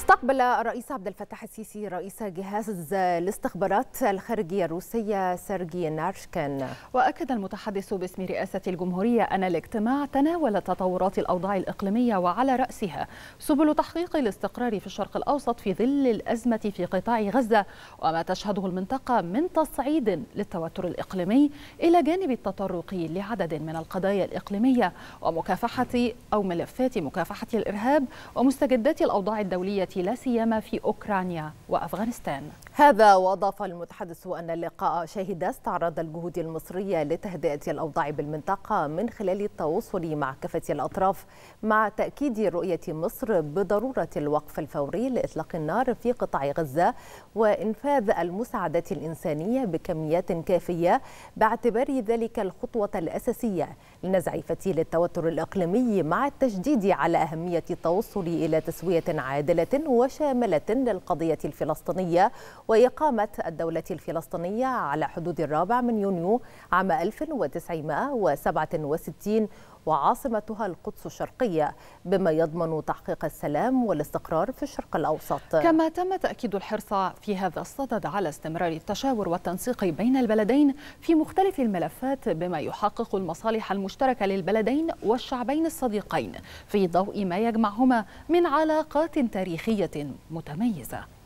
استقبل الرئيس عبد الفتاح السيسي رئيس جهاز الاستخبارات الخارجية الروسية سيرجي نارشكن وأكد المتحدث باسم رئاسة الجمهورية أن الاجتماع تناول تطورات الأوضاع الإقليمية وعلى رأسها سبل تحقيق الاستقرار في الشرق الأوسط في ظل الأزمة في قطاع غزة وما تشهده المنطقة من تصعيد للتوتر الإقليمي إلى جانب التطرق لعدد من القضايا الإقليمية ومكافحة أو ملفات مكافحة الإرهاب ومستجدات الأوضاع الدولية لا سيما في أوكرانيا وأفغانستان هذا وأضاف المتحدث أن اللقاء شهد استعراض الجهود المصرية لتهدئة الأوضاع بالمنطقة من خلال التواصل مع كافة الأطراف مع تأكيد رؤية مصر بضرورة الوقف الفوري لإطلاق النار في قطاع غزة وإنفاذ المساعدات الإنسانية بكميات كافية باعتبار ذلك الخطوة الأساسية لنزع فتيل التوتر الإقليمي مع التشديد على أهمية التوصل إلى تسوية عادلة وشاملة للقضية الفلسطينية وإقامة الدولة الفلسطينية على حدود الرابع من يونيو عام 1967 وعاصمتها القدس الشرقية بما يضمن تحقيق السلام والاستقرار في الشرق الأوسط كما تم تأكيد الحرص في هذا الصدد على استمرار التشاور والتنسيق بين البلدين في مختلف الملفات بما يحقق المصالح المشتركة للبلدين والشعبين الصديقين في ضوء ما يجمعهما من علاقات تاريخية متميزة